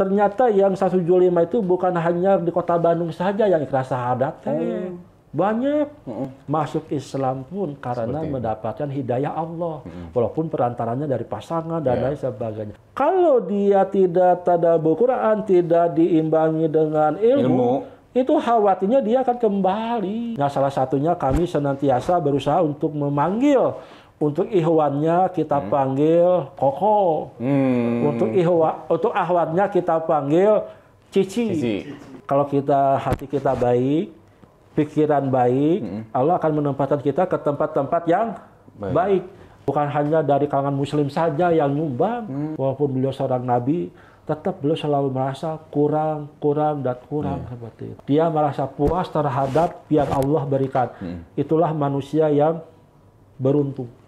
ternyata yang 175 itu bukan hanya di kota Bandung saja yang ikhlas syahadat hmm. Eh, iya. banyak hmm. masuk Islam pun karena mendapatkan hidayah Allah hmm. walaupun perantaranya dari pasangan dan yeah. lain sebagainya kalau dia tidak tadabur Quran tidak diimbangi dengan ilmu, ilmu itu khawatirnya dia akan kembali. Nah, salah satunya kami senantiasa berusaha untuk memanggil untuk ihwannya kita hmm. panggil Koko. Hmm. Untuk ihwa, untuk ahwatnya kita panggil Cici. Cici. Kalau kita hati kita baik, pikiran baik, hmm. Allah akan menempatkan kita ke tempat-tempat yang baik. baik. Bukan hanya dari kalangan Muslim saja yang nyumbang, hmm. walaupun beliau seorang Nabi, tetap beliau selalu merasa kurang, kurang, dan kurang hmm. seperti itu. Dia merasa puas terhadap yang Allah berikan. Hmm. Itulah manusia yang beruntung.